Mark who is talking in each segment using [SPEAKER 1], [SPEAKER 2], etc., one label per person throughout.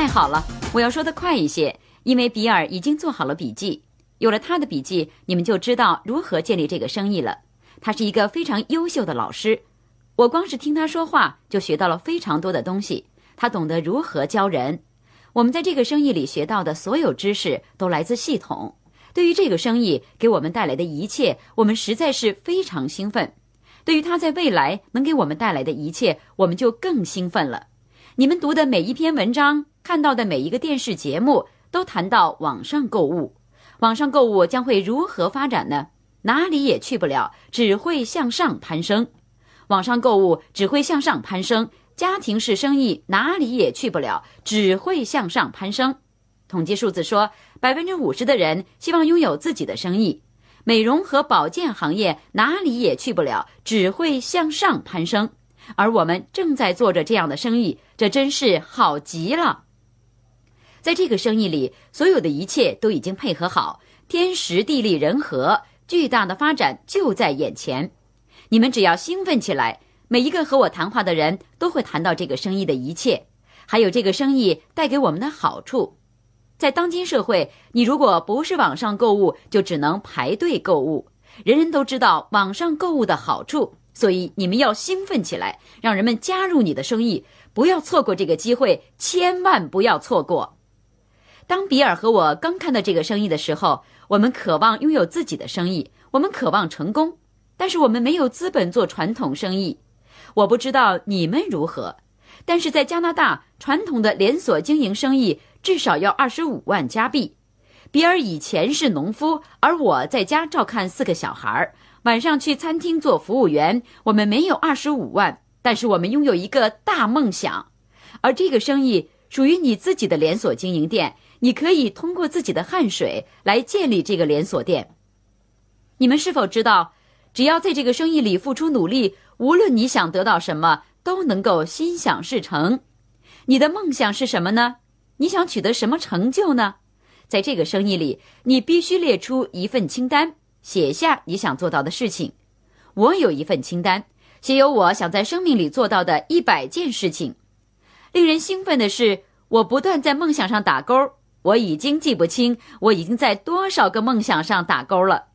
[SPEAKER 1] 太好了，我要说的快一些，因为比尔已经做好了笔记。有了他的笔记，你们就知道如何建立这个生意了。他是一个非常优秀的老师，我光是听他说话就学到了非常多的东西。他懂得如何教人。我们在这个生意里学到的所有知识都来自系统。对于这个生意给我们带来的一切，我们实在是非常兴奋。对于他在未来能给我们带来的一切，我们就更兴奋了。你们读的每一篇文章。看到的每一个电视节目都谈到网上购物，网上购物将会如何发展呢？哪里也去不了，只会向上攀升。网上购物只会向上攀升，家庭式生意哪里也去不了，只会向上攀升。统计数字说，百分之五十的人希望拥有自己的生意。美容和保健行业哪里也去不了，只会向上攀升。而我们正在做着这样的生意，这真是好极了。在这个生意里，所有的一切都已经配合好，天时地利人和，巨大的发展就在眼前。你们只要兴奋起来，每一个和我谈话的人都会谈到这个生意的一切，还有这个生意带给我们的好处。在当今社会，你如果不是网上购物，就只能排队购物。人人都知道网上购物的好处，所以你们要兴奋起来，让人们加入你的生意，不要错过这个机会，千万不要错过。当比尔和我刚看到这个生意的时候，我们渴望拥有自己的生意，我们渴望成功，但是我们没有资本做传统生意。我不知道你们如何，但是在加拿大，传统的连锁经营生意至少要二十五万加币。比尔以前是农夫，而我在家照看四个小孩，晚上去餐厅做服务员。我们没有二十五万，但是我们拥有一个大梦想，而这个生意属于你自己的连锁经营店。你可以通过自己的汗水来建立这个连锁店。你们是否知道，只要在这个生意里付出努力，无论你想得到什么都能够心想事成？你的梦想是什么呢？你想取得什么成就呢？在这个生意里，你必须列出一份清单，写下你想做到的事情。我有一份清单，写有我想在生命里做到的一百件事情。令人兴奋的是，我不断在梦想上打勾儿。我已经记不清我已经在多少个梦想上打勾了，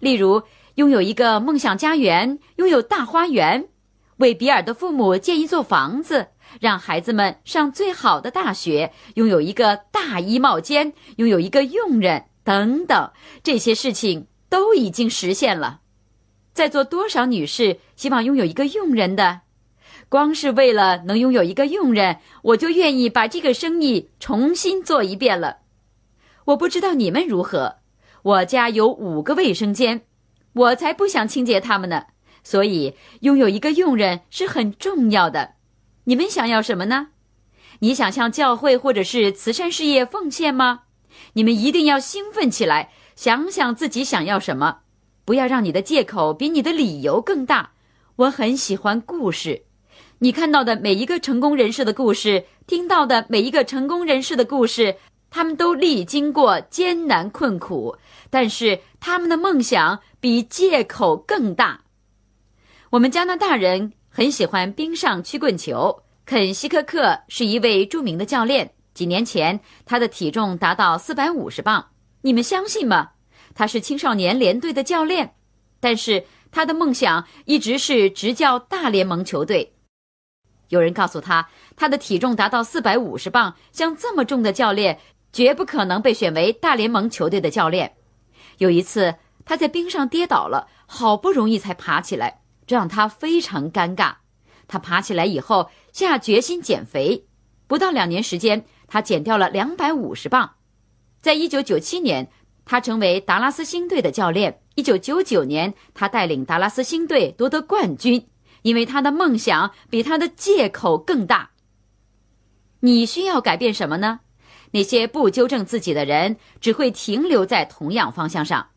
[SPEAKER 1] 例如拥有一个梦想家园，拥有大花园，为比尔的父母建一座房子，让孩子们上最好的大学，拥有一个大衣帽间，拥有一个佣人等等，这些事情都已经实现了。在座多少女士希望拥有一个佣人的？光是为了能拥有一个佣人，我就愿意把这个生意重新做一遍了。我不知道你们如何，我家有五个卫生间，我才不想清洁他们呢。所以，拥有一个佣人是很重要的。你们想要什么呢？你想向教会或者是慈善事业奉献吗？你们一定要兴奋起来，想想自己想要什么，不要让你的借口比你的理由更大。我很喜欢故事。你看到的每一个成功人士的故事，听到的每一个成功人士的故事，他们都历经过艰难困苦，但是他们的梦想比借口更大。我们加拿大人很喜欢冰上曲棍球。肯希克克是一位著名的教练。几年前，他的体重达到四百五十磅。你们相信吗？他是青少年联队的教练，但是他的梦想一直是执教大联盟球队。有人告诉他，他的体重达到四百五十磅，像这么重的教练，绝不可能被选为大联盟球队的教练。有一次，他在冰上跌倒了，好不容易才爬起来，这让他非常尴尬。他爬起来以后，下决心减肥。不到两年时间，他减掉了两百五十磅。在一九九七年，他成为达拉斯星队的教练。一九九九年，他带领达拉斯星队夺得冠军。因为他的梦想比他的借口更大。你需要改变什么呢？那些不纠正自己的人只会停留在同样方向上。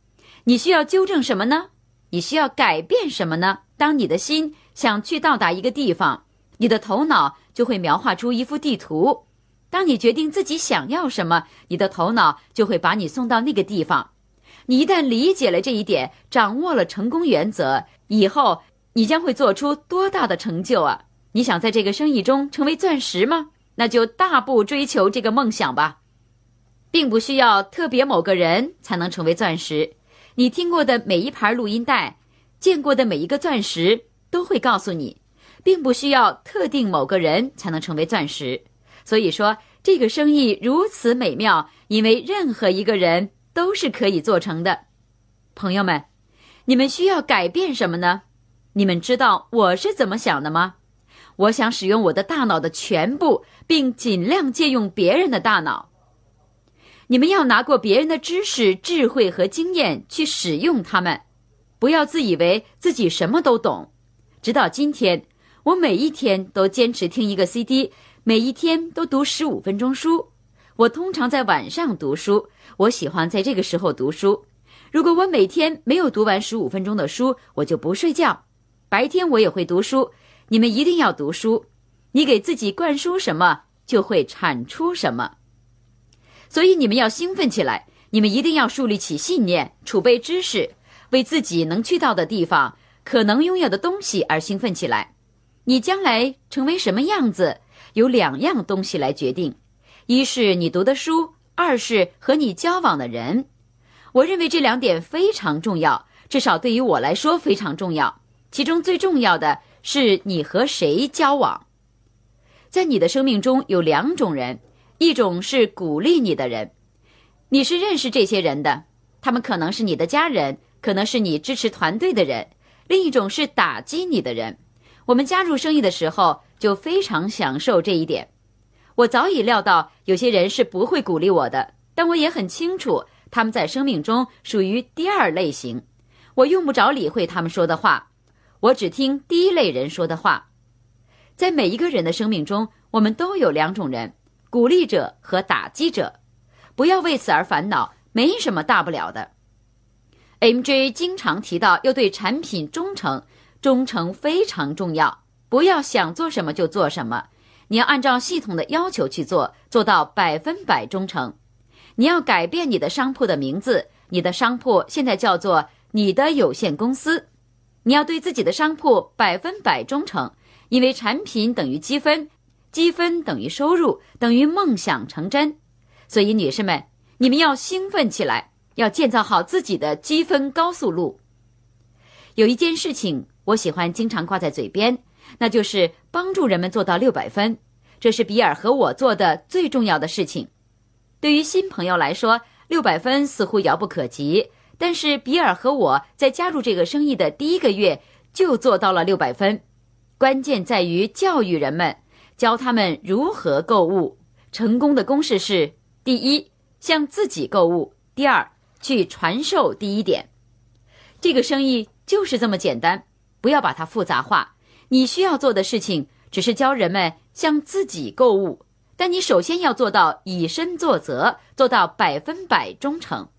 [SPEAKER 1] 你需要纠正什么呢？你需要改变什么呢？当你的心想去到达一个地方，你的头脑就会描画出一幅地图。当你决定自己想要什么，你的头脑就会把你送到那个地方。你一旦理解了这一点，掌握了成功原则以后。你将会做出多大的成就啊！你想在这个生意中成为钻石吗？那就大步追求这个梦想吧，并不需要特别某个人才能成为钻石。你听过的每一盘录音带，见过的每一个钻石，都会告诉你，并不需要特定某个人才能成为钻石。所以说，这个生意如此美妙，因为任何一个人都是可以做成的。朋友们，你们需要改变什么呢？你们知道我是怎么想的吗？我想使用我的大脑的全部，并尽量借用别人的大脑。你们要拿过别人的知识、智慧和经验去使用它们，不要自以为自己什么都懂。直到今天，我每一天都坚持听一个 CD，每一天都读十五分钟书。我通常在晚上读书，我喜欢在这个时候读书。如果我每天没有读完十五分钟的书，我就不睡觉。白天我也会读书，你们一定要读书。你给自己灌输什么，就会产出什么。所以你们要兴奋起来，你们一定要树立起信念，储备知识，为自己能去到的地方、可能拥有的东西而兴奋起来。你将来成为什么样子，由两样东西来决定：一是你读的书，二是和你交往的人。我认为这两点非常重要，至少对于我来说非常重要。其中最重要的是你和谁交往。在你的生命中有两种人，一种是鼓励你的人，你是认识这些人的，他们可能是你的家人，可能是你支持团队的人；另一种是打击你的人。我们加入生意的时候就非常享受这一点。我早已料到有些人是不会鼓励我的，但我也很清楚他们在生命中属于第二类型，我用不着理会他们说的话。我只听第一类人说的话，在每一个人的生命中，我们都有两种人：鼓励者和打击者。不要为此而烦恼，没什么大不了的。M J 经常提到要对产品忠诚，忠诚非常重要。不要想做什么就做什么，你要按照系统的要求去做，做到百分百忠诚。你要改变你的商铺的名字，你的商铺现在叫做“你的有限公司”。你要对自己的商铺百分百忠诚，因为产品等于积分，积分等于收入，等于梦想成真。所以，女士们，你们要兴奋起来，要建造好自己的积分高速路。有一件事情，我喜欢经常挂在嘴边，那就是帮助人们做到六百分，这是比尔和我做的最重要的事情。对于新朋友来说，六百分似乎遥不可及。但是，比尔和我在加入这个生意的第一个月就做到了六百分。关键在于教育人们，教他们如何购物。成功的公式是：第一，向自己购物；第二，去传授第一点。这个生意就是这么简单，不要把它复杂化。你需要做的事情只是教人们向自己购物，但你首先要做到以身作则，做到百分百忠诚。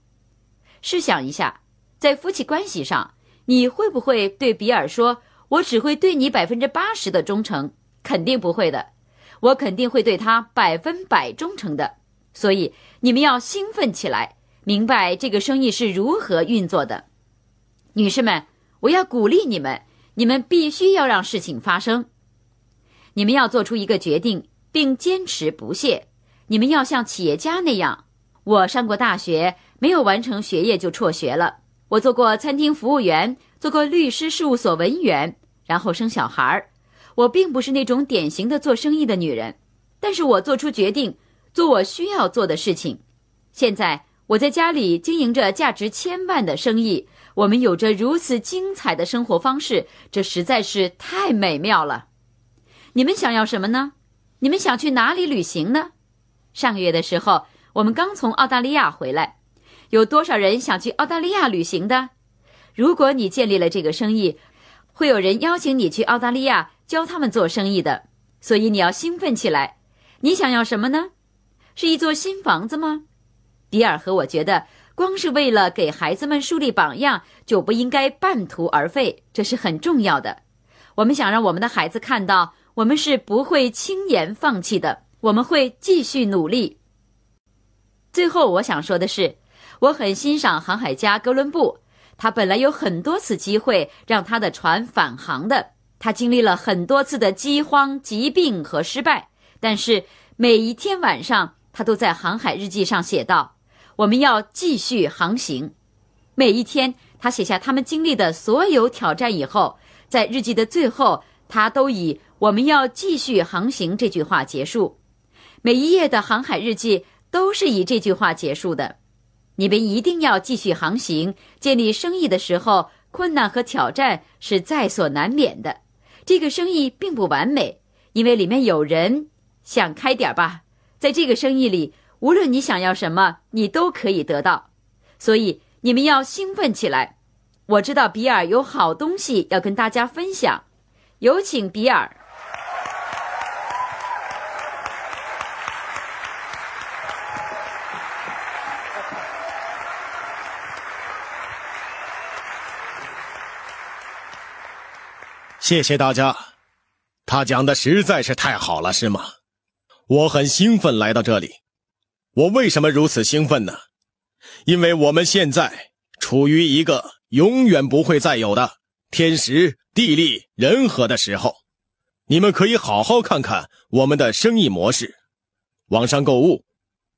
[SPEAKER 1] 试想一下，在夫妻关系上，你会不会对比尔说：“我只会对你百分之八十的忠诚？”肯定不会的，我肯定会对他百分百忠诚的。所以，你们要兴奋起来，明白这个生意是如何运作的，女士们，我要鼓励你们，你们必须要让事情发生，你们要做出一个决定，并坚持不懈，你们要像企业家那样。我上过大学。没有完成学业就辍学了。我做过餐厅服务员，做过律师事务所文员，然后生小孩儿。我并不是那种典型的做生意的女人，但是我做出决定，做我需要做的事情。现在我在家里经营着价值千万的生意，我们有着如此精彩的生活方式，这实在是太美妙了。你们想要什么呢？你们想去哪里旅行呢？上个月的时候，我们刚从澳大利亚回来。有多少人想去澳大利亚旅行的？如果你建立了这个生意，会有人邀请你去澳大利亚教他们做生意的。所以你要兴奋起来。你想要什么呢？是一座新房子吗？比尔和我觉得，光是为了给孩子们树立榜样，就不应该半途而废。这是很重要的。我们想让我们的孩子看到，我们是不会轻言放弃的，我们会继续努力。最后，我想说的是。我很欣赏航海家哥伦布，他本来有很多次机会让他的船返航的。他经历了很多次的饥荒、疾病和失败，但是每一天晚上，他都在航海日记上写道：“我们要继续航行。”每一天，他写下他们经历的所有挑战以后，在日记的最后，他都以“我们要继续航行”这句话结束。每一页的航海日记都是以这句话结束的。你们一定要继续航行。建立生意的时候，困难和挑战是在所难免的。这个生意并不完美，因为里面有人。想开点儿吧，在这个生意里，无论你想要什么，你都可以得到。所以，你们要兴奋起来。我知道比尔有好东西要跟大家分享，有请比尔。
[SPEAKER 2] 谢谢大家，他讲的实在是太好了，是吗？我很兴奋来到这里，我为什么如此兴奋呢？因为我们现在处于一个永远不会再有的天时地利人和的时候，你们可以好好看看我们的生意模式，网上购物，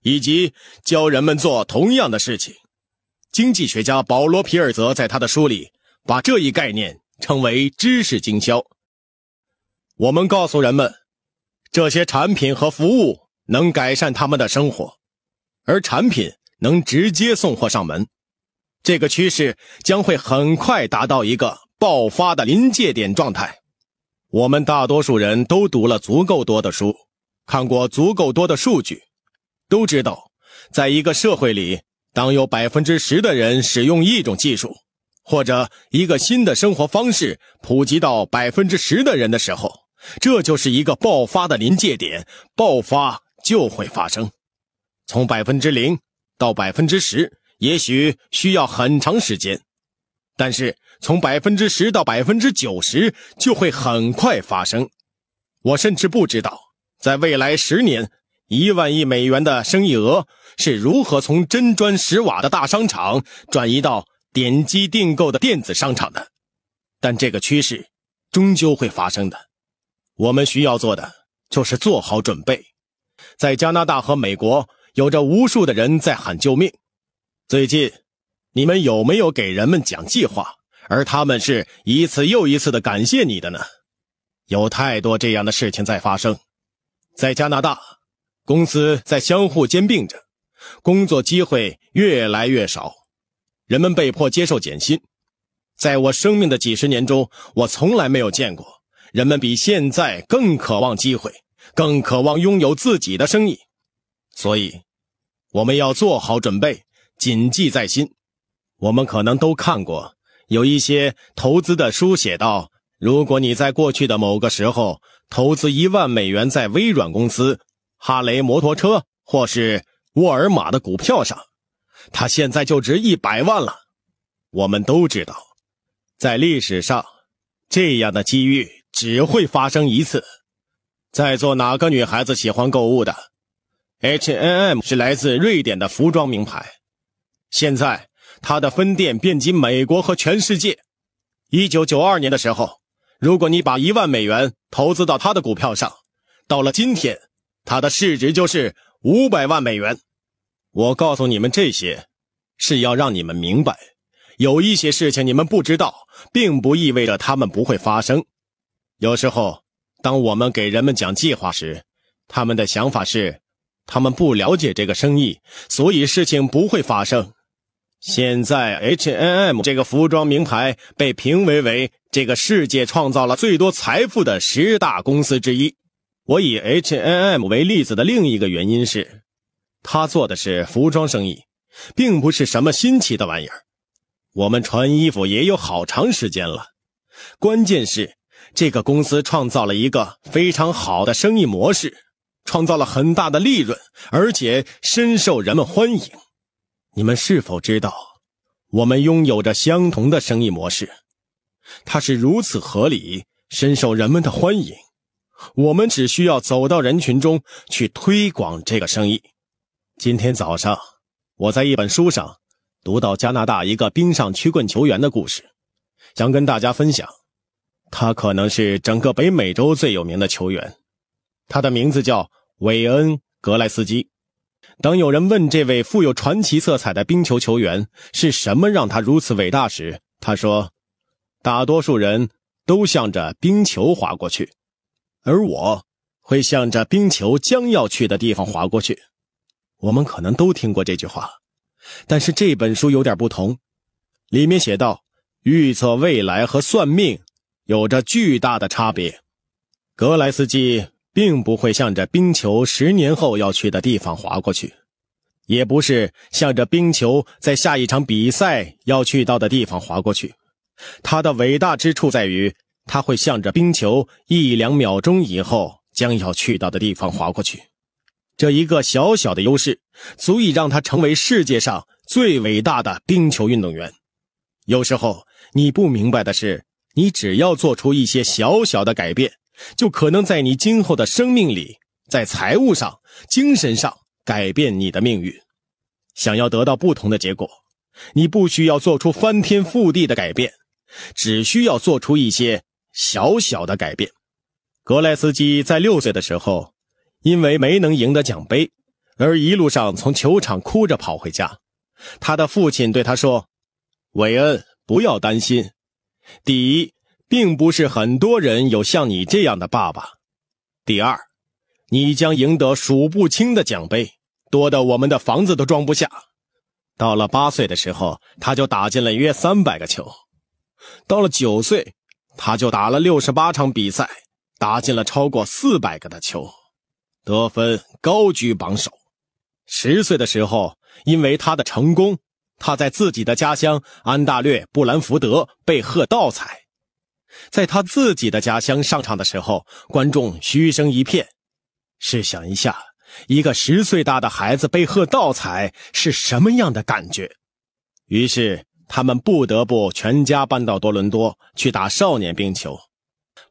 [SPEAKER 2] 以及教人们做同样的事情。经济学家保罗·皮尔泽在他的书里把这一概念。称为知识经销。我们告诉人们，这些产品和服务能改善他们的生活，而产品能直接送货上门。这个趋势将会很快达到一个爆发的临界点状态。我们大多数人都读了足够多的书，看过足够多的数据，都知道，在一个社会里，当有百分之十的人使用一种技术。或者一个新的生活方式普及到百分之十的人的时候，这就是一个爆发的临界点，爆发就会发生。从百分之零到百分之十，也许需要很长时间，但是从百分之十到百分之九十就会很快发生。我甚至不知道，在未来十年，一万亿美元的生意额是如何从真砖实瓦的大商场转移到。点击订购的电子商场的，但这个趋势终究会发生。的，我们需要做的就是做好准备。在加拿大和美国，有着无数的人在喊救命。最近，你们有没有给人们讲计划？而他们是一次又一次的感谢你的呢？有太多这样的事情在发生。在加拿大，公司在相互兼并着，工作机会越来越少。人们被迫接受减薪。在我生命的几十年中，我从来没有见过人们比现在更渴望机会，更渴望拥有自己的生意。所以，我们要做好准备，谨记在心。我们可能都看过有一些投资的书，写道：如果你在过去的某个时候投资一万美元在微软公司、哈雷摩托车或是沃尔玛的股票上。它现在就值一百万了。我们都知道，在历史上，这样的机遇只会发生一次。在座哪个女孩子喜欢购物的？H&M 是来自瑞典的服装名牌，现在它的分店遍及美国和全世界。一九九二年的时候，如果你把一万美元投资到它的股票上，到了今天，它的市值就是五百万美元。我告诉你们这些，是要让你们明白，有一些事情你们不知道，并不意味着他们不会发生。有时候，当我们给人们讲计划时，他们的想法是，他们不了解这个生意，所以事情不会发生。现在，H&M 这个服装名牌被评为为这个世界创造了最多财富的十大公司之一。我以 H&M 为例子的另一个原因是。他做的是服装生意，并不是什么新奇的玩意儿。我们穿衣服也有好长时间了。关键是这个公司创造了一个非常好的生意模式，创造了很大的利润，而且深受人们欢迎。你们是否知道，我们拥有着相同的生意模式？它是如此合理，深受人们的欢迎。我们只需要走到人群中去推广这个生意。今天早上，我在一本书上读到加拿大一个冰上曲棍球员的故事，想跟大家分享。他可能是整个北美洲最有名的球员，他的名字叫韦恩·格莱斯基。当有人问这位富有传奇色彩的冰球球员是什么让他如此伟大时，他说：“大多数人都向着冰球滑过去，而我会向着冰球将要去的地方滑过去。”我们可能都听过这句话，但是这本书有点不同。里面写道：预测未来和算命有着巨大的差别。格莱斯基并不会向着冰球十年后要去的地方划过去，也不是向着冰球在下一场比赛要去到的地方划过去。他的伟大之处在于，他会向着冰球一两秒钟以后将要去到的地方划过去。这一个小小的优势，足以让他成为世界上最伟大的冰球运动员。有时候你不明白的是，你只要做出一些小小的改变，就可能在你今后的生命里，在财务上、精神上改变你的命运。想要得到不同的结果，你不需要做出翻天覆地的改变，只需要做出一些小小的改变。格莱斯基在六岁的时候。因为没能赢得奖杯，而一路上从球场哭着跑回家，他的父亲对他说：“韦恩，不要担心。第一，并不是很多人有像你这样的爸爸；第二，你将赢得数不清的奖杯，多的我们的房子都装不下。”到了八岁的时候，他就打进了约三百个球；到了九岁，他就打了六十八场比赛，打进了超过四百个的球。得分高居榜首。十岁的时候，因为他的成功，他在自己的家乡安大略布兰福德被贺倒彩。在他自己的家乡上场的时候，观众嘘声一片。试想一下，一个十岁大的孩子被贺倒彩是什么样的感觉？于是，他们不得不全家搬到多伦多去打少年冰球。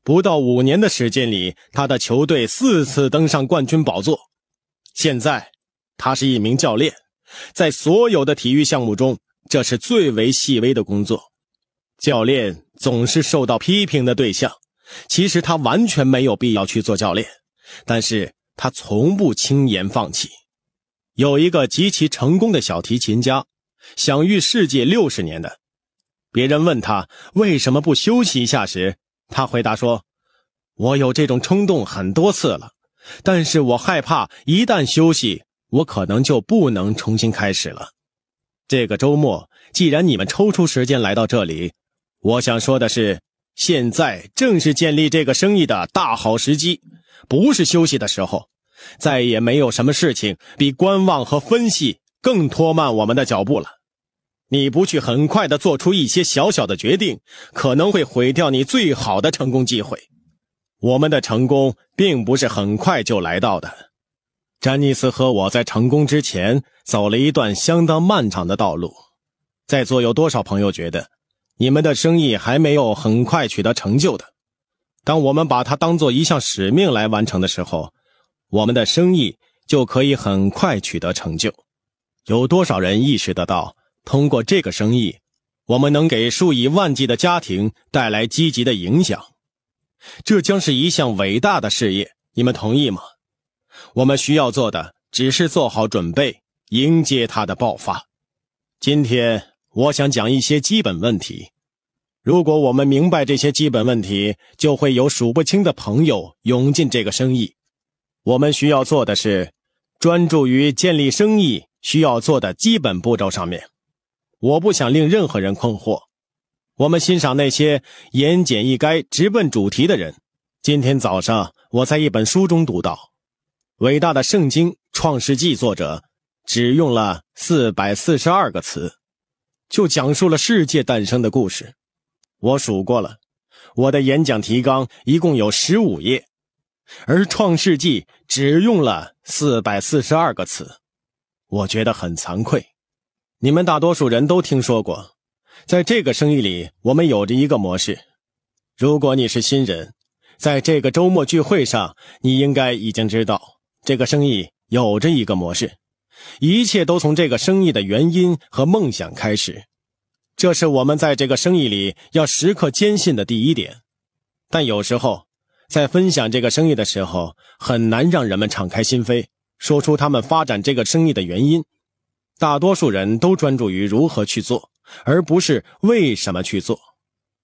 [SPEAKER 2] 不到五年的时间里，他的球队四次登上冠军宝座。现在，他是一名教练，在所有的体育项目中，这是最为细微的工作。教练总是受到批评的对象，其实他完全没有必要去做教练，但是他从不轻言放弃。有一个极其成功的小提琴家，享誉世界六十年的，别人问他为什么不休息一下时。他回答说：“我有这种冲动很多次了，但是我害怕一旦休息，我可能就不能重新开始了。这个周末，既然你们抽出时间来到这里，我想说的是，现在正是建立这个生意的大好时机，不是休息的时候。再也没有什么事情比观望和分析更拖慢我们的脚步了。”你不去很快的做出一些小小的决定，可能会毁掉你最好的成功机会。我们的成功并不是很快就来到的。詹尼斯和我在成功之前走了一段相当漫长的道路。在座有多少朋友觉得你们的生意还没有很快取得成就的？当我们把它当做一项使命来完成的时候，我们的生意就可以很快取得成就。有多少人意识得到？通过这个生意，我们能给数以万计的家庭带来积极的影响，这将是一项伟大的事业。你们同意吗？我们需要做的只是做好准备，迎接它的爆发。今天我想讲一些基本问题。如果我们明白这些基本问题，就会有数不清的朋友涌进这个生意。我们需要做的是，专注于建立生意需要做的基本步骤上面。我不想令任何人困惑。我们欣赏那些言简意赅、直奔主题的人。今天早上，我在一本书中读到，伟大的《圣经·创世纪》作者只用了四百四十二个词，就讲述了世界诞生的故事。我数过了，我的演讲提纲一共有十五页，而《创世纪》只用了四百四十二个词。我觉得很惭愧。你们大多数人都听说过，在这个生意里，我们有着一个模式。如果你是新人，在这个周末聚会上，你应该已经知道这个生意有着一个模式。一切都从这个生意的原因和梦想开始，这是我们在这个生意里要时刻坚信的第一点。但有时候，在分享这个生意的时候，很难让人们敞开心扉，说出他们发展这个生意的原因。大多数人都专注于如何去做，而不是为什么去做，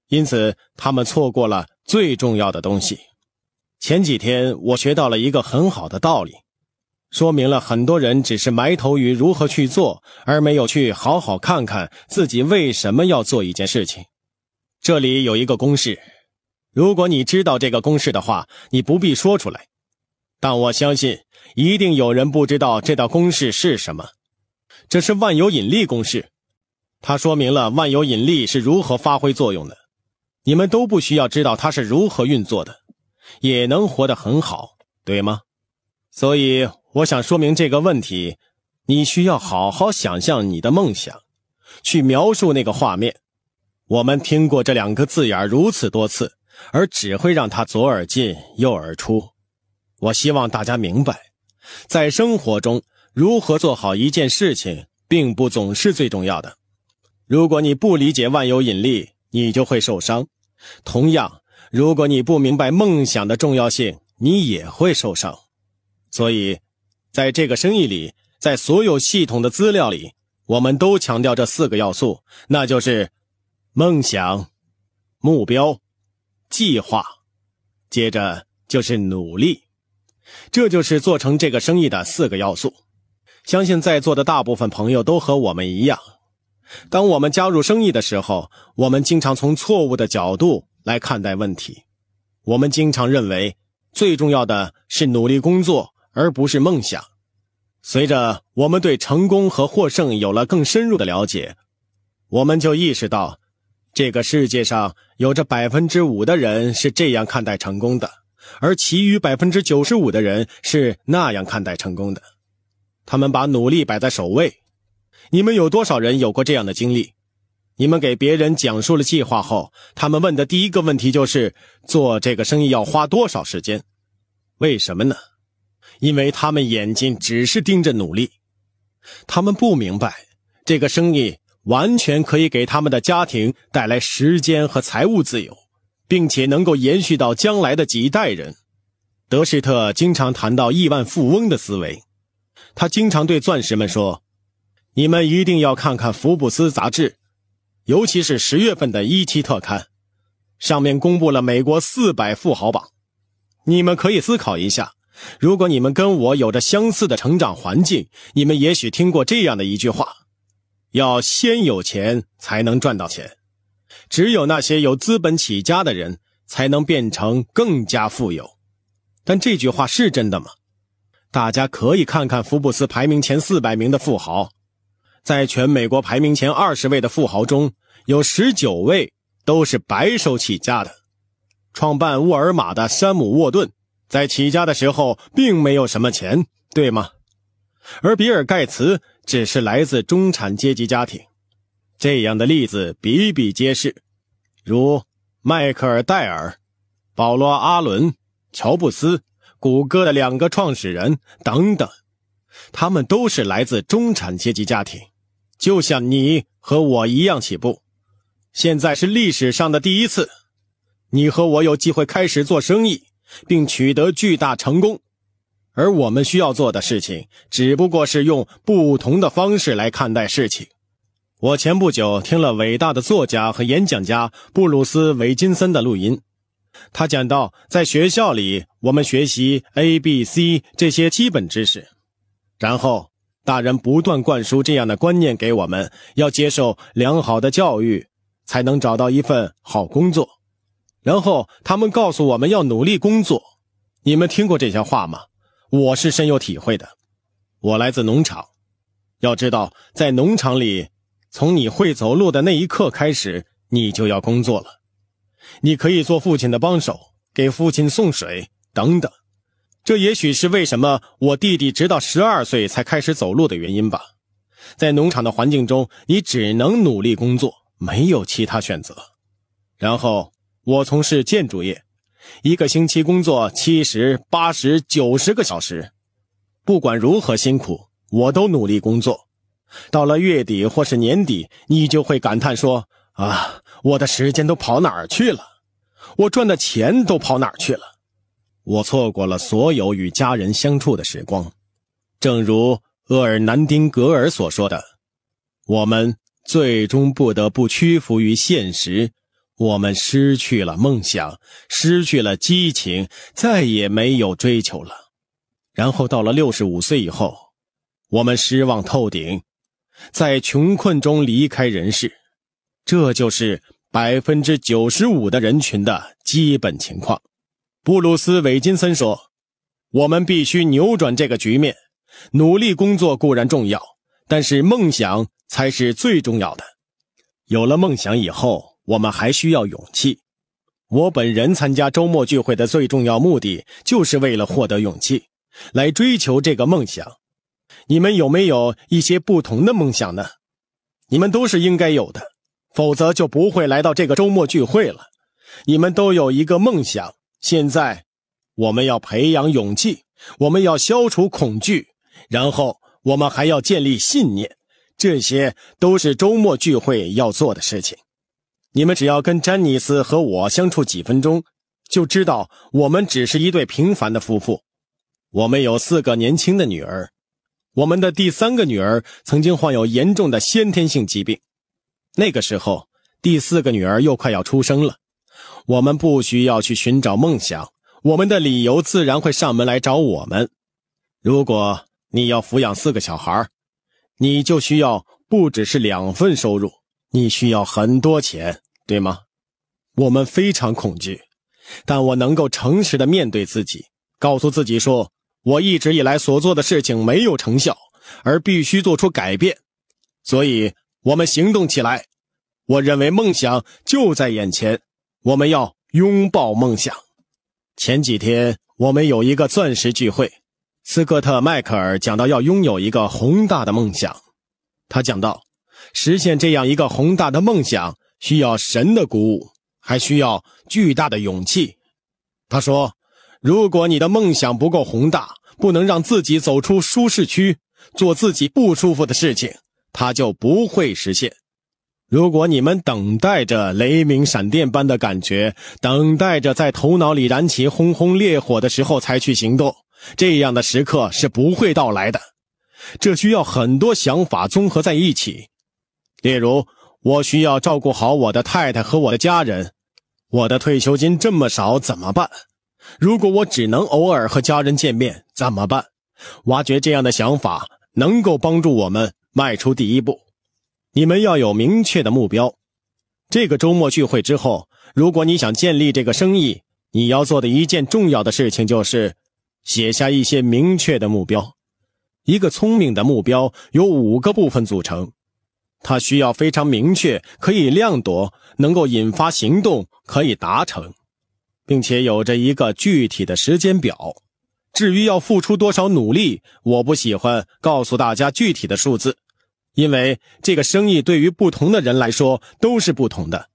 [SPEAKER 2] 因此他们错过了最重要的东西。前几天我学到了一个很好的道理，说明了很多人只是埋头于如何去做，而没有去好好看看自己为什么要做一件事情。这里有一个公式，如果你知道这个公式的话，你不必说出来，但我相信一定有人不知道这道公式是什么。这是万有引力公式，它说明了万有引力是如何发挥作用的。你们都不需要知道它是如何运作的，也能活得很好，对吗？所以我想说明这个问题：你需要好好想象你的梦想，去描述那个画面。我们听过这两个字眼如此多次，而只会让它左耳进右耳出。我希望大家明白，在生活中。如何做好一件事情，并不总是最重要的。如果你不理解万有引力，你就会受伤；同样，如果你不明白梦想的重要性，你也会受伤。所以，在这个生意里，在所有系统的资料里，我们都强调这四个要素，那就是：梦想、目标、计划，接着就是努力。这就是做成这个生意的四个要素。相信在座的大部分朋友都和我们一样。当我们加入生意的时候，我们经常从错误的角度来看待问题。我们经常认为最重要的是努力工作，而不是梦想。随着我们对成功和获胜有了更深入的了解，我们就意识到，这个世界上有着百分之五的人是这样看待成功的，而其余百分之九十五的人是那样看待成功的。他们把努力摆在首位，你们有多少人有过这样的经历？你们给别人讲述了计划后，他们问的第一个问题就是：做这个生意要花多少时间？为什么呢？因为他们眼睛只是盯着努力，他们不明白这个生意完全可以给他们的家庭带来时间和财务自由，并且能够延续到将来的几代人。德士特经常谈到亿万富翁的思维。他经常对钻石们说：“你们一定要看看《福布斯》杂志，尤其是十月份的一期特刊，上面公布了美国四百富豪榜。你们可以思考一下，如果你们跟我有着相似的成长环境，你们也许听过这样的一句话：‘要先有钱才能赚到钱’。只有那些有资本起家的人才能变成更加富有。但这句话是真的吗？”大家可以看看福布斯排名前四百名的富豪，在全美国排名前二十位的富豪中，有十九位都是白手起家的。创办沃尔玛的山姆·沃顿在起家的时候并没有什么钱，对吗？而比尔·盖茨只是来自中产阶级家庭，这样的例子比比皆是，如迈克尔·戴尔、保罗·阿伦、乔布斯。谷歌的两个创始人等等，他们都是来自中产阶级家庭，就像你和我一样起步。现在是历史上的第一次，你和我有机会开始做生意，并取得巨大成功。而我们需要做的事情，只不过是用不同的方式来看待事情。我前不久听了伟大的作家和演讲家布鲁斯·韦金森的录音。他讲到，在学校里，我们学习 A、B、C 这些基本知识，然后大人不断灌输这样的观念给我们：要接受良好的教育，才能找到一份好工作。然后他们告诉我们要努力工作。你们听过这些话吗？我是深有体会的。我来自农场，要知道，在农场里，从你会走路的那一刻开始，你就要工作了。你可以做父亲的帮手，给父亲送水等等。这也许是为什么我弟弟直到十二岁才开始走路的原因吧。在农场的环境中，你只能努力工作，没有其他选择。然后我从事建筑业，一个星期工作七十八十九十个小时，不管如何辛苦，我都努力工作。到了月底或是年底，你就会感叹说：“啊，我的时间都跑哪儿去了？”我赚的钱都跑哪儿去了？我错过了所有与家人相处的时光。正如厄尔南丁格尔所说的：“我们最终不得不屈服于现实，我们失去了梦想，失去了激情，再也没有追求了。”然后到了六十五岁以后，我们失望透顶，在穷困中离开人世。这就是。百分之九十五的人群的基本情况，布鲁斯·韦金森说：“我们必须扭转这个局面。努力工作固然重要，但是梦想才是最重要的。有了梦想以后，我们还需要勇气。我本人参加周末聚会的最重要目的，就是为了获得勇气，来追求这个梦想。你们有没有一些不同的梦想呢？你们都是应该有的。”否则就不会来到这个周末聚会了。你们都有一个梦想，现在我们要培养勇气，我们要消除恐惧，然后我们还要建立信念。这些都是周末聚会要做的事情。你们只要跟詹尼斯和我相处几分钟，就知道我们只是一对平凡的夫妇。我们有四个年轻的女儿，我们的第三个女儿曾经患有严重的先天性疾病。那个时候，第四个女儿又快要出生了。我们不需要去寻找梦想，我们的理由自然会上门来找我们。如果你要抚养四个小孩，你就需要不只是两份收入，你需要很多钱，对吗？我们非常恐惧，但我能够诚实的面对自己，告诉自己说，我一直以来所做的事情没有成效，而必须做出改变，所以。我们行动起来，我认为梦想就在眼前，我们要拥抱梦想。前几天我们有一个钻石聚会，斯科特·迈克尔讲到要拥有一个宏大的梦想。他讲到，实现这样一个宏大的梦想，需要神的鼓舞，还需要巨大的勇气。他说，如果你的梦想不够宏大，不能让自己走出舒适区，做自己不舒服的事情。它就不会实现。如果你们等待着雷鸣闪电般的感觉，等待着在头脑里燃起轰轰烈火的时候才去行动，这样的时刻是不会到来的。这需要很多想法综合在一起。例如，我需要照顾好我的太太和我的家人。我的退休金这么少怎么办？如果我只能偶尔和家人见面怎么办？挖掘这样的想法能够帮助我们。迈出第一步，你们要有明确的目标。这个周末聚会之后，如果你想建立这个生意，你要做的一件重要的事情就是写下一些明确的目标。一个聪明的目标由五个部分组成，它需要非常明确，可以量度，能够引发行动，可以达成，并且有着一个具体的时间表。至于要付出多少努力，我不喜欢告诉大家具体的数字。因为这个生意对于不同的人来说都是不同的，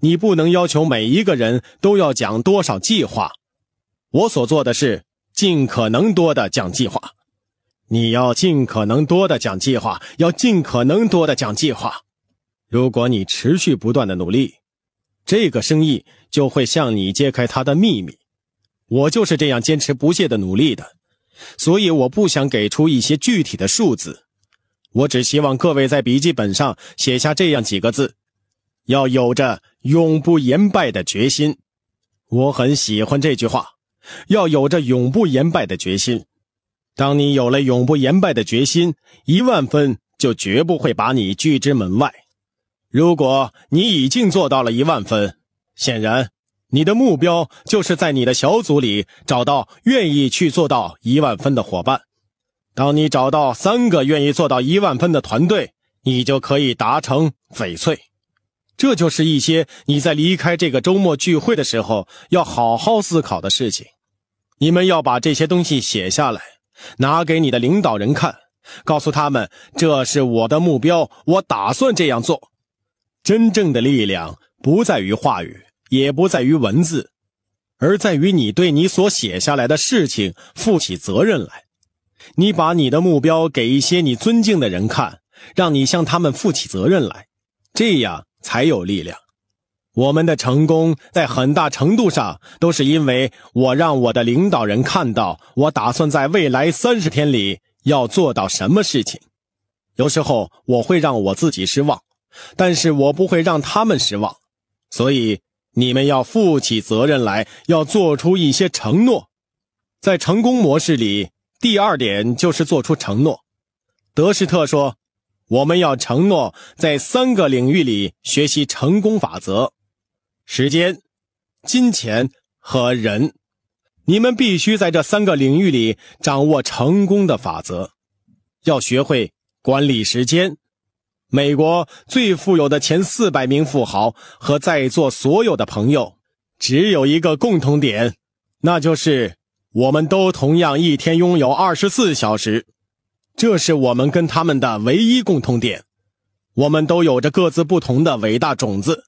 [SPEAKER 2] 你不能要求每一个人都要讲多少计划。我所做的是尽可能多的讲计划，你要尽可能多的讲计划，要尽可能多的讲计划。如果你持续不断的努力，这个生意就会向你揭开它的秘密。我就是这样坚持不懈的努力的，所以我不想给出一些具体的数字。我只希望各位在笔记本上写下这样几个字：要有着永不言败的决心。我很喜欢这句话：要有着永不言败的决心。当你有了永不言败的决心，一万分就绝不会把你拒之门外。如果你已经做到了一万分，显然你的目标就是在你的小组里找到愿意去做到一万分的伙伴。当你找到三个愿意做到一万分的团队，你就可以达成翡翠。这就是一些你在离开这个周末聚会的时候要好好思考的事情。你们要把这些东西写下来，拿给你的领导人看，告诉他们这是我的目标，我打算这样做。真正的力量不在于话语，也不在于文字，而在于你对你所写下来的事情负起责任来。你把你的目标给一些你尊敬的人看，让你向他们负起责任来，这样才有力量。我们的成功在很大程度上都是因为我让我的领导人看到我打算在未来三十天里要做到什么事情。有时候我会让我自己失望，但是我不会让他们失望。所以你们要负起责任来，要做出一些承诺。在成功模式里。第二点就是做出承诺，德士特说：“我们要承诺在三个领域里学习成功法则——时间、金钱和人。你们必须在这三个领域里掌握成功的法则，要学会管理时间。美国最富有的前四百名富豪和在座所有的朋友只有一个共同点，那就是。”我们都同样一天拥有二十四小时，这是我们跟他们的唯一共通点。我们都有着各自不同的伟大种子。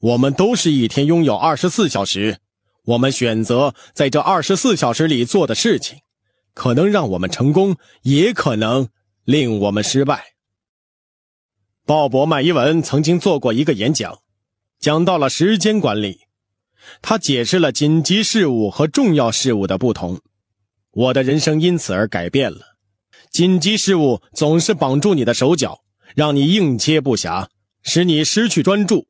[SPEAKER 2] 我们都是一天拥有二十四小时，我们选择在这二十四小时里做的事情，可能让我们成功，也可能令我们失败。鲍勃·麦伊文曾经做过一个演讲，讲到了时间管理。他解释了紧急事务和重要事务的不同。我的人生因此而改变了。紧急事务总是绑住你的手脚，让你应接不暇，使你失去专注。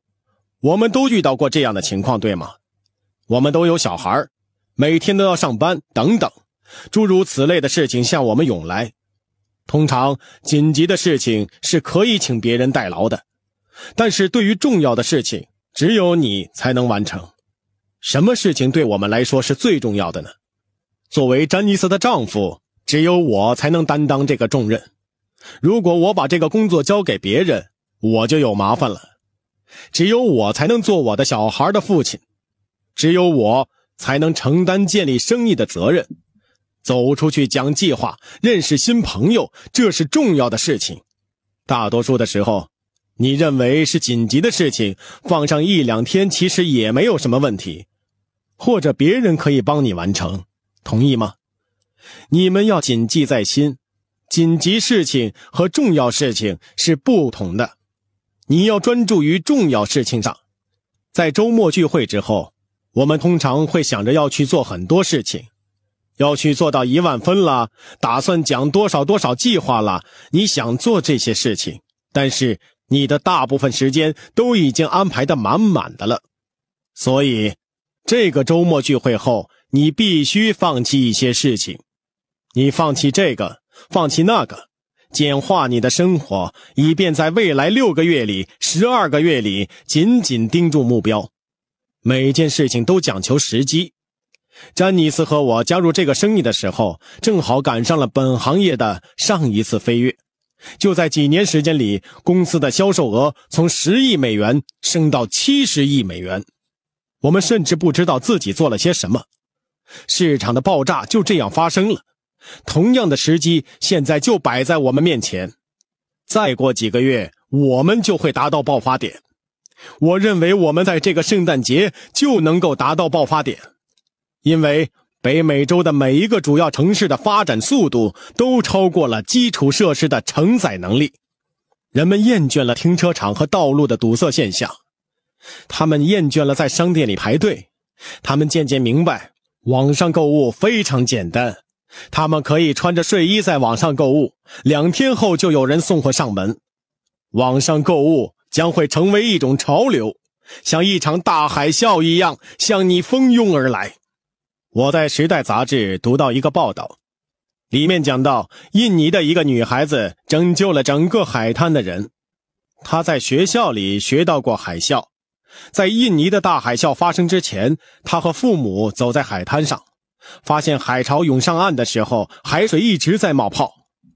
[SPEAKER 2] 我们都遇到过这样的情况，对吗？我们都有小孩，每天都要上班，等等，诸如此类的事情向我们涌来。通常，紧急的事情是可以请别人代劳的，但是对于重要的事情，只有你才能完成。什么事情对我们来说是最重要的呢？作为詹妮斯的丈夫，只有我才能担当这个重任。如果我把这个工作交给别人，我就有麻烦了。只有我才能做我的小孩的父亲，只有我才能承担建立生意的责任。走出去讲计划，认识新朋友，这是重要的事情。大多数的时候，你认为是紧急的事情，放上一两天其实也没有什么问题。或者别人可以帮你完成，同意吗？你们要谨记在心，紧急事情和重要事情是不同的，你要专注于重要事情上。在周末聚会之后，我们通常会想着要去做很多事情，要去做到一万分了，打算讲多少多少计划了，你想做这些事情，但是你的大部分时间都已经安排的满满的了，所以。这个周末聚会后，你必须放弃一些事情。你放弃这个，放弃那个，简化你的生活，以便在未来六个月里、十二个月里紧紧盯住目标。每件事情都讲求时机。詹尼斯和我加入这个生意的时候，正好赶上了本行业的上一次飞跃。就在几年时间里，公司的销售额从十亿美元升到七十亿美元。我们甚至不知道自己做了些什么，市场的爆炸就这样发生了。同样的时机现在就摆在我们面前，再过几个月，我们就会达到爆发点。我认为我们在这个圣诞节就能够达到爆发点，因为北美洲的每一个主要城市的发展速度都超过了基础设施的承载能力，人们厌倦了停车场和道路的堵塞现象。他们厌倦了在商店里排队，他们渐渐明白网上购物非常简单。他们可以穿着睡衣在网上购物，两天后就有人送货上门。网上购物将会成为一种潮流，像一场大海啸一样向你蜂拥而来。我在《时代》杂志读到一个报道，里面讲到印尼的一个女孩子拯救了整个海滩的人。她在学校里学到过海啸。在印尼的大海啸发生之前，他和父母走在海滩上，发现海潮涌上岸的时候，海水一直在冒泡，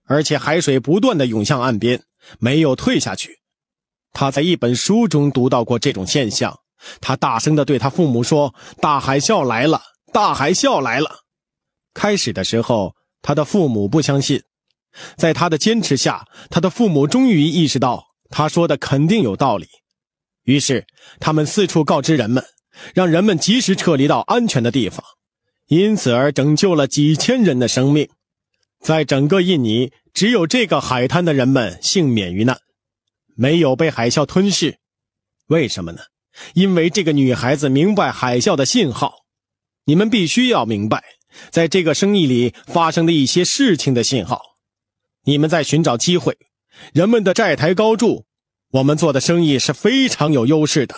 [SPEAKER 2] 而且海水不断的涌向岸边，没有退下去。他在一本书中读到过这种现象。他大声地对他父母说：“大海啸来了！大海啸来了！”开始的时候，他的父母不相信，在他的坚持下，他的父母终于意识到他说的肯定有道理。于是，他们四处告知人们，让人们及时撤离到安全的地方，因此而拯救了几千人的生命。在整个印尼，只有这个海滩的人们幸免于难，没有被海啸吞噬。为什么呢？因为这个女孩子明白海啸的信号。你们必须要明白，在这个生意里发生的一些事情的信号。你们在寻找机会，人们的债台高筑。我们做的生意是非常有优势的。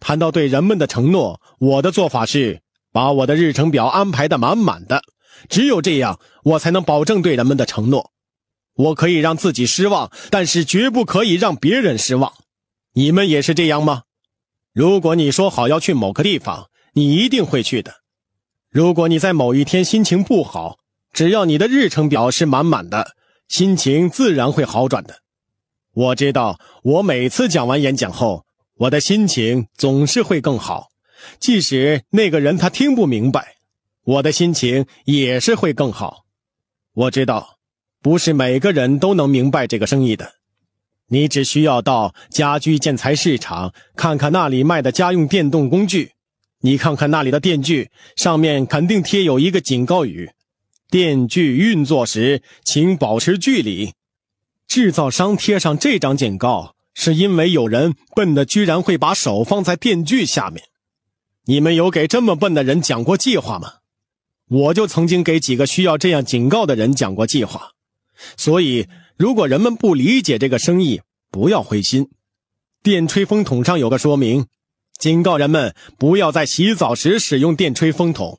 [SPEAKER 2] 谈到对人们的承诺，我的做法是把我的日程表安排的满满的，只有这样，我才能保证对人们的承诺。我可以让自己失望，但是绝不可以让别人失望。你们也是这样吗？如果你说好要去某个地方，你一定会去的。如果你在某一天心情不好，只要你的日程表是满满的，心情自然会好转的。我知道，我每次讲完演讲后，我的心情总是会更好。即使那个人他听不明白，我的心情也是会更好。我知道，不是每个人都能明白这个生意的。你只需要到家居建材市场看看那里卖的家用电动工具，你看看那里的电锯，上面肯定贴有一个警告语：“电锯运作时，请保持距离。”制造商贴上这张警告，是因为有人笨的居然会把手放在电锯下面。你们有给这么笨的人讲过计划吗？我就曾经给几个需要这样警告的人讲过计划。所以，如果人们不理解这个生意，不要灰心。电吹风筒上有个说明，警告人们不要在洗澡时使用电吹风筒。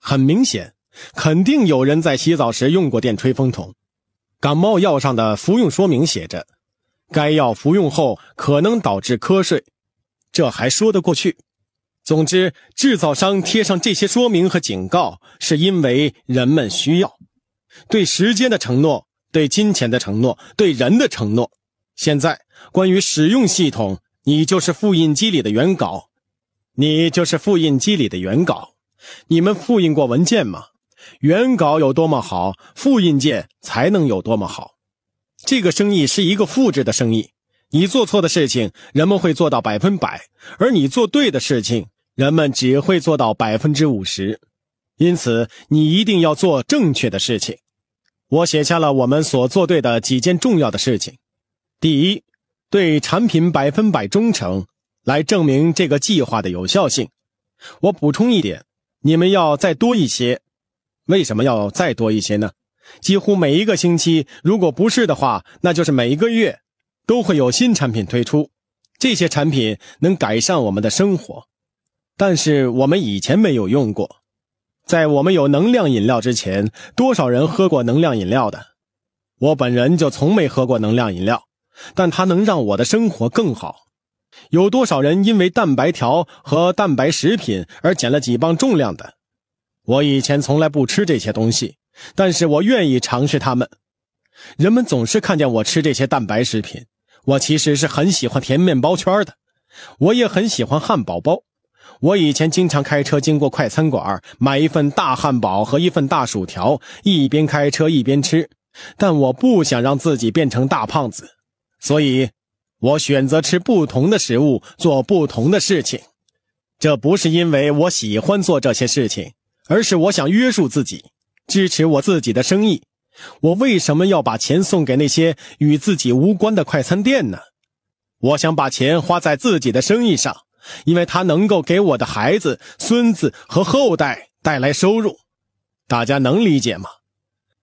[SPEAKER 2] 很明显，肯定有人在洗澡时用过电吹风筒。感冒药上的服用说明写着：“该药服用后可能导致瞌睡”，这还说得过去。总之，制造商贴上这些说明和警告，是因为人们需要对时间的承诺、对金钱的承诺、对人的承诺。现在，关于使用系统，你就是复印机里的原稿，你就是复印机里的原稿。你们复印过文件吗？原稿有多么好，复印件才能有多么好。这个生意是一个复制的生意。你做错的事情，人们会做到百分百；而你做对的事情，人们只会做到百分之五十。因此，你一定要做正确的事情。我写下了我们所做对的几件重要的事情：第一，对产品百分百忠诚，来证明这个计划的有效性。我补充一点，你们要再多一些。为什么要再多一些呢？几乎每一个星期，如果不是的话，那就是每一个月，都会有新产品推出。这些产品能改善我们的生活，但是我们以前没有用过。在我们有能量饮料之前，多少人喝过能量饮料的？我本人就从没喝过能量饮料，但它能让我的生活更好。有多少人因为蛋白条和蛋白食品而减了几磅重量的？我以前从来不吃这些东西，但是我愿意尝试它们。人们总是看见我吃这些蛋白食品。我其实是很喜欢甜面包圈的，我也很喜欢汉堡包。我以前经常开车经过快餐馆，买一份大汉堡和一份大薯条，一边开车一边吃。但我不想让自己变成大胖子，所以，我选择吃不同的食物，做不同的事情。这不是因为我喜欢做这些事情。而是我想约束自己，支持我自己的生意。我为什么要把钱送给那些与自己无关的快餐店呢？我想把钱花在自己的生意上，因为它能够给我的孩子、孙子和后代带来收入。大家能理解吗？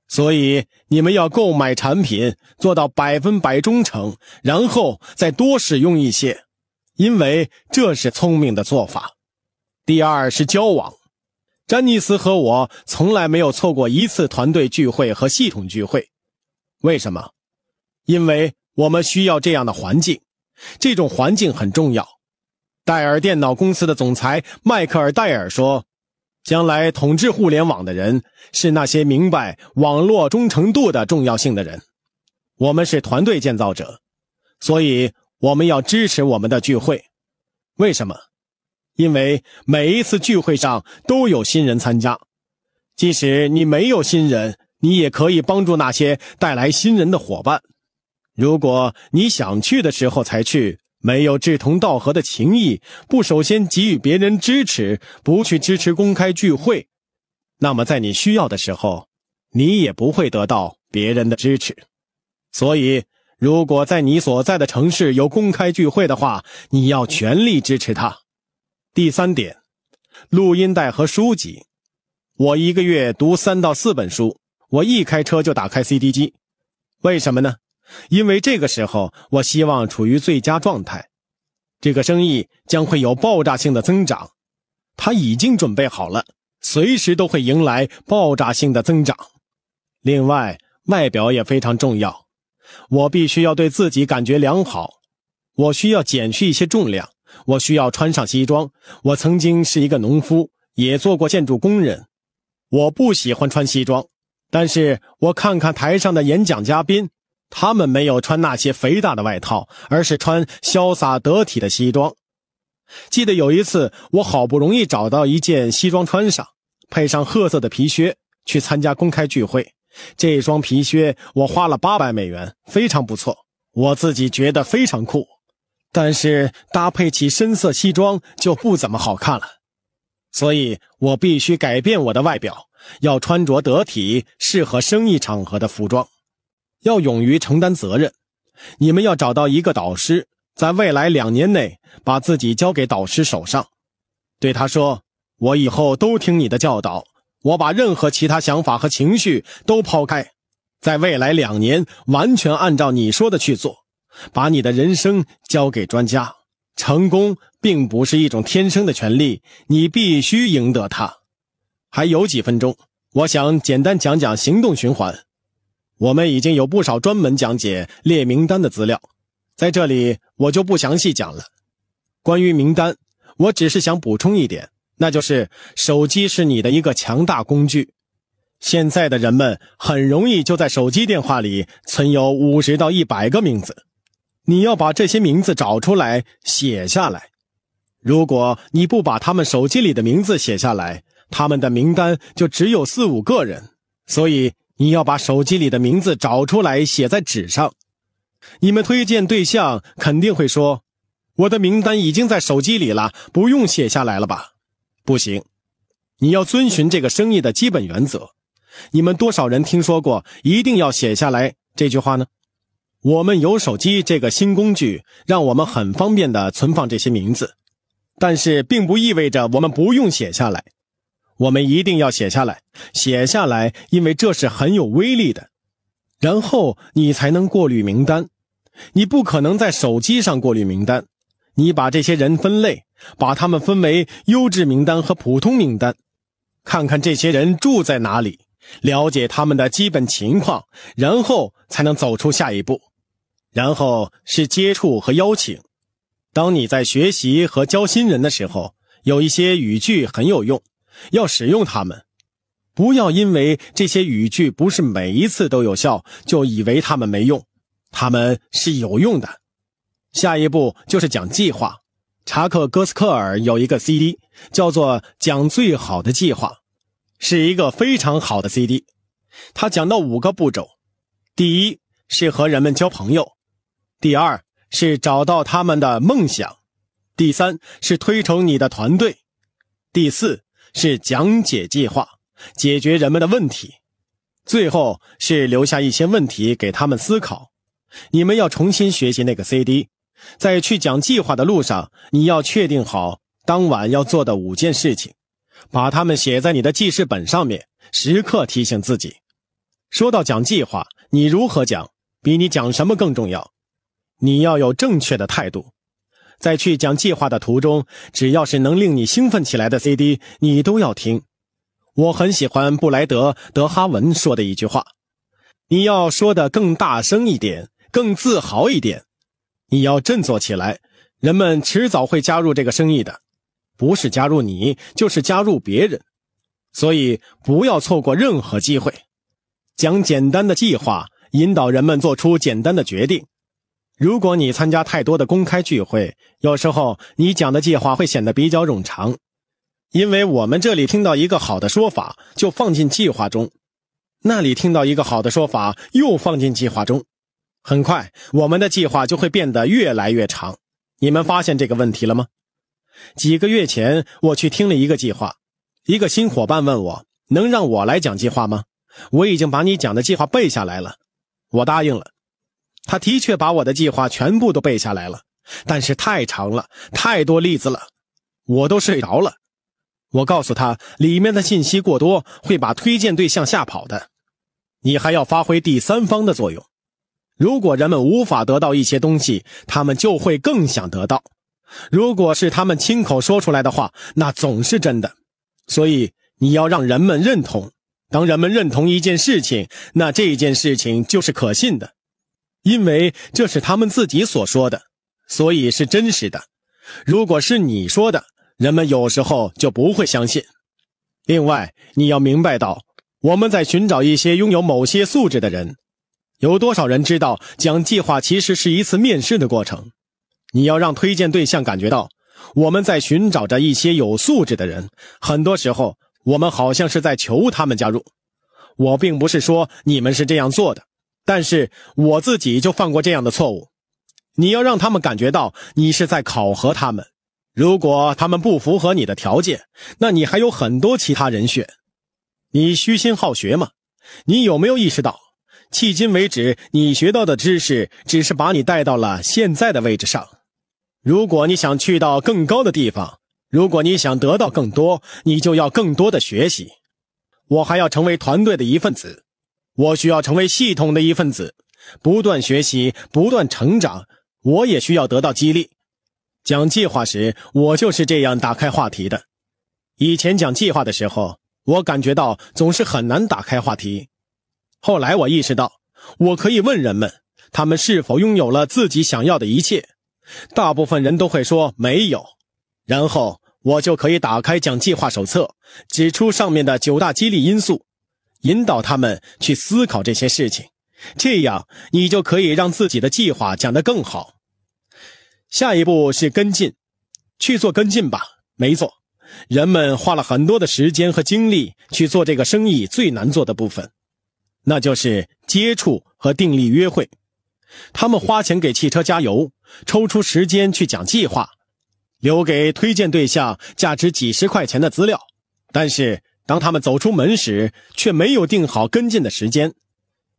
[SPEAKER 2] 所以你们要购买产品，做到百分百忠诚，然后再多使用一些，因为这是聪明的做法。第二是交往。詹尼斯和我从来没有错过一次团队聚会和系统聚会，为什么？因为我们需要这样的环境，这种环境很重要。戴尔电脑公司的总裁迈克尔·戴尔说：“将来统治互联网的人是那些明白网络忠诚度的重要性的人。我们是团队建造者，所以我们要支持我们的聚会。为什么？”因为每一次聚会上都有新人参加，即使你没有新人，你也可以帮助那些带来新人的伙伴。如果你想去的时候才去，没有志同道合的情谊，不首先给予别人支持，不去支持公开聚会，那么在你需要的时候，你也不会得到别人的支持。所以，如果在你所在的城市有公开聚会的话，你要全力支持他。第三点，录音带和书籍。我一个月读三到四本书。我一开车就打开 CD 机，为什么呢？因为这个时候我希望处于最佳状态，这个生意将会有爆炸性的增长，他已经准备好了，随时都会迎来爆炸性的增长。另外，外表也非常重要，我必须要对自己感觉良好，我需要减去一些重量。我需要穿上西装。我曾经是一个农夫，也做过建筑工人。我不喜欢穿西装，但是我看看台上的演讲嘉宾，他们没有穿那些肥大的外套，而是穿潇洒得体的西装。记得有一次，我好不容易找到一件西装穿上，配上褐色的皮靴，去参加公开聚会。这双皮靴我花了八百美元，非常不错。我自己觉得非常酷。但是搭配起深色西装就不怎么好看了，所以我必须改变我的外表，要穿着得体、适合生意场合的服装，要勇于承担责任。你们要找到一个导师，在未来两年内把自己交给导师手上，对他说：“我以后都听你的教导，我把任何其他想法和情绪都抛开，在未来两年完全按照你说的去做。”把你的人生交给专家，成功并不是一种天生的权利，你必须赢得它。还有几分钟，我想简单讲讲行动循环。我们已经有不少专门讲解列名单的资料，在这里我就不详细讲了。关于名单，我只是想补充一点，那就是手机是你的一个强大工具。现在的人们很容易就在手机电话里存有五十到一百个名字。你要把这些名字找出来写下来。如果你不把他们手机里的名字写下来，他们的名单就只有四五个人。所以你要把手机里的名字找出来写在纸上。你们推荐对象肯定会说：“我的名单已经在手机里了，不用写下来了吧？”不行，你要遵循这个生意的基本原则。你们多少人听说过一定要写下来这句话呢？我们有手机这个新工具，让我们很方便的存放这些名字，但是并不意味着我们不用写下来。我们一定要写下来，写下来，因为这是很有威力的。然后你才能过滤名单。你不可能在手机上过滤名单。你把这些人分类，把他们分为优质名单和普通名单，看看这些人住在哪里，了解他们的基本情况，然后才能走出下一步。然后是接触和邀请。当你在学习和教新人的时候，有一些语句很有用，要使用它们。不要因为这些语句不是每一次都有效，就以为它们没用。它们是有用的。下一步就是讲计划。查克·戈斯克尔有一个 CD，叫做《讲最好的计划》，是一个非常好的 CD。他讲到五个步骤：第一是和人们交朋友。第二是找到他们的梦想，第三是推崇你的团队，第四是讲解计划，解决人们的问题，最后是留下一些问题给他们思考。你们要重新学习那个 CD，在去讲计划的路上，你要确定好当晚要做的五件事情，把它们写在你的记事本上面，时刻提醒自己。说到讲计划，你如何讲比你讲什么更重要。你要有正确的态度，在去讲计划的途中，只要是能令你兴奋起来的 CD，你都要听。我很喜欢布莱德·德哈文说的一句话：“你要说的更大声一点，更自豪一点。你要振作起来，人们迟早会加入这个生意的，不是加入你，就是加入别人。所以不要错过任何机会，讲简单的计划，引导人们做出简单的决定。”如果你参加太多的公开聚会，有时候你讲的计划会显得比较冗长，因为我们这里听到一个好的说法就放进计划中，那里听到一个好的说法又放进计划中，很快我们的计划就会变得越来越长。你们发现这个问题了吗？几个月前我去听了一个计划，一个新伙伴问我：“能让我来讲计划吗？”我已经把你讲的计划背下来了，我答应了。他的确把我的计划全部都背下来了，但是太长了，太多例子了，我都睡着了。我告诉他，里面的信息过多会把推荐对象吓跑的。你还要发挥第三方的作用。如果人们无法得到一些东西，他们就会更想得到。如果是他们亲口说出来的话，那总是真的。所以你要让人们认同。当人们认同一件事情，那这件事情就是可信的。因为这是他们自己所说的，所以是真实的。如果是你说的，人们有时候就不会相信。另外，你要明白到，我们在寻找一些拥有某些素质的人。有多少人知道，讲计划其实是一次面试的过程？你要让推荐对象感觉到，我们在寻找着一些有素质的人。很多时候，我们好像是在求他们加入。我并不是说你们是这样做的。但是我自己就犯过这样的错误。你要让他们感觉到你是在考核他们。如果他们不符合你的条件，那你还有很多其他人选。你虚心好学吗？你有没有意识到，迄今为止你学到的知识只是把你带到了现在的位置上？如果你想去到更高的地方，如果你想得到更多，你就要更多的学习。我还要成为团队的一份子。我需要成为系统的一份子，不断学习，不断成长。我也需要得到激励。讲计划时，我就是这样打开话题的。以前讲计划的时候，我感觉到总是很难打开话题。后来我意识到，我可以问人们，他们是否拥有了自己想要的一切。大部分人都会说没有，然后我就可以打开讲计划手册，指出上面的九大激励因素。引导他们去思考这些事情，这样你就可以让自己的计划讲得更好。下一步是跟进，去做跟进吧。没错，人们花了很多的时间和精力去做这个生意最难做的部分，那就是接触和订立约会。他们花钱给汽车加油，抽出时间去讲计划，留给推荐对象价值几十块钱的资料，但是。当他们走出门时，却没有定好跟进的时间，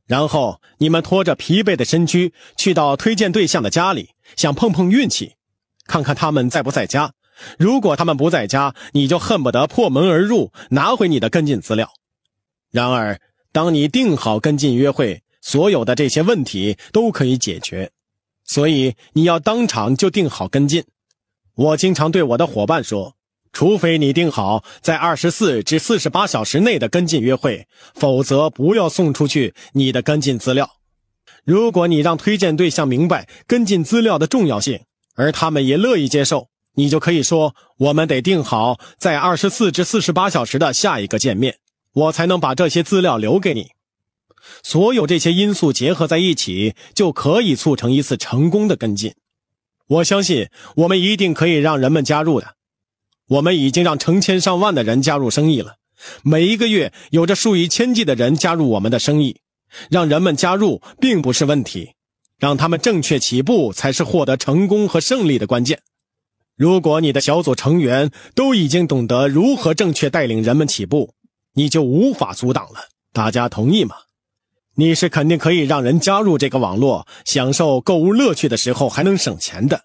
[SPEAKER 2] 然后你们拖着疲惫的身躯去到推荐对象的家里，想碰碰运气，看看他们在不在家。如果他们不在家，你就恨不得破门而入，拿回你的跟进资料。然而，当你定好跟进约会，所有的这些问题都可以解决。所以，你要当场就定好跟进。我经常对我的伙伴说。除非你定好在二十四至四十八小时内的跟进约会，否则不要送出去你的跟进资料。如果你让推荐对象明白跟进资料的重要性，而他们也乐意接受，你就可以说：“我们得定好在二十四至四十八小时的下一个见面，我才能把这些资料留给你。”所有这些因素结合在一起，就可以促成一次成功的跟进。我相信我们一定可以让人们加入的。我们已经让成千上万的人加入生意了，每一个月有着数以千计的人加入我们的生意，让人们加入并不是问题，让他们正确起步才是获得成功和胜利的关键。如果你的小组成员都已经懂得如何正确带领人们起步，你就无法阻挡了。大家同意吗？你是肯定可以让人加入这个网络，享受购物乐趣的时候还能省钱的，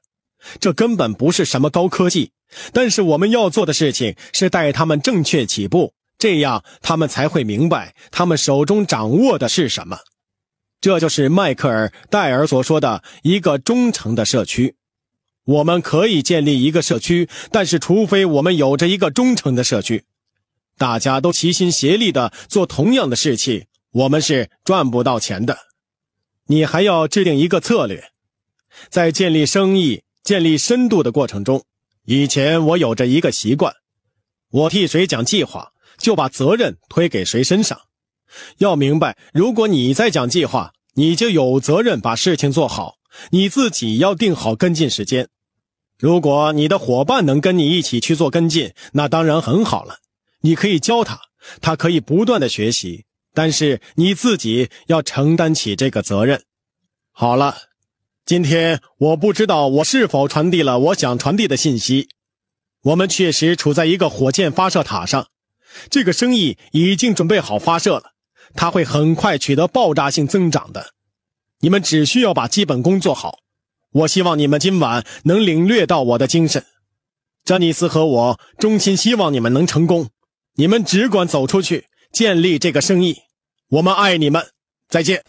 [SPEAKER 2] 这根本不是什么高科技。但是我们要做的事情是带他们正确起步，这样他们才会明白他们手中掌握的是什么。这就是迈克尔·戴尔所说的一个忠诚的社区。我们可以建立一个社区，但是除非我们有着一个忠诚的社区，大家都齐心协力地做同样的事情，我们是赚不到钱的。你还要制定一个策略，在建立生意、建立深度的过程中。以前我有着一个习惯，我替谁讲计划，就把责任推给谁身上。要明白，如果你在讲计划，你就有责任把事情做好，你自己要定好跟进时间。如果你的伙伴能跟你一起去做跟进，那当然很好了，你可以教他，他可以不断的学习，但是你自己要承担起这个责任。好了。今天我不知道我是否传递了我想传递的信息。我们确实处在一个火箭发射塔上，这个生意已经准备好发射了，它会很快取得爆炸性增长的。你们只需要把基本功做好。我希望你们今晚能领略到我的精神。詹尼斯和我衷心希望你们能成功。你们只管走出去建立这个生意。我们爱你们，再见。